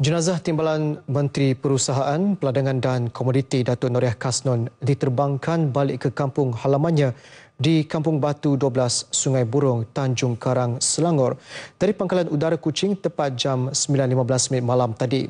Jenazah Timbalan Menteri Perusahaan, Peladangan dan Komoditi Datuk Noriah Kasnon diterbangkan balik ke kampung halamannya di Kampung Batu 12 Sungai Burung, Tanjung Karang, Selangor dari pangkalan udara Kuching tepat jam 9.15 malam tadi.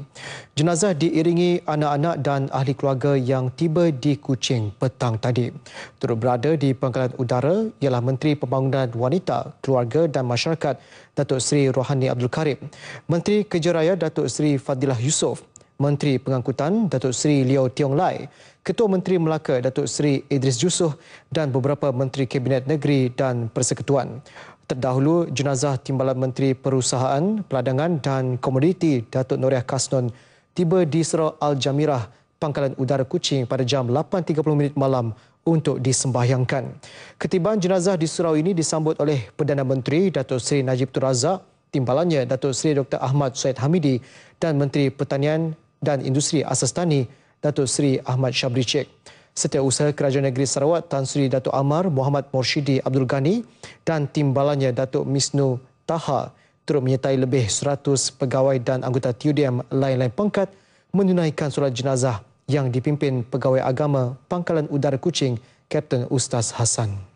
Jenazah diiringi anak-anak dan ahli keluarga yang tiba di Kuching petang tadi. Turut berada di pangkalan udara ialah Menteri Pembangunan Wanita, Keluarga dan Masyarakat Datuk Seri Rohani Abdul Karim, Menteri Kerja Raya Datuk Seri Fadilah Yusof, Menteri Pengangkutan Datuk Seri Liu Tiong Lai, Ketua Menteri Melaka Datuk Seri Idris Jusoh dan beberapa Menteri Kabinet Negeri dan Persekutuan. Terdahulu, jenazah Timbalan Menteri Perusahaan, Peladangan dan Komoditi Datuk Noriah Kasnon tiba di Surau Al-Jamirah, Pangkalan Udara Kuching pada jam 8.30 malam untuk disembahyangkan. Ketibaan jenazah di surau ini disambut oleh Perdana Menteri Datuk Seri Najib Tun Razak, timbalannya Datuk Seri Dr. Ahmad Syed Hamidi dan Menteri Pertanian dan Industri Asas Tani Datuk Seri Ahmad Syabri Cik. Setiausaha Kerajaan Negeri Sarawak Tan Sri Datuk Amar Muhammad Morshidi Abdul Ghani dan timbalannya Datuk Misnu Taha turut menyertai lebih 100 pegawai dan anggota TUDM lain-lain pangkat menunaikan solat jenazah yang dipimpin pegawai agama Pangkalan Udara kucing Kapten Ustaz Hassan.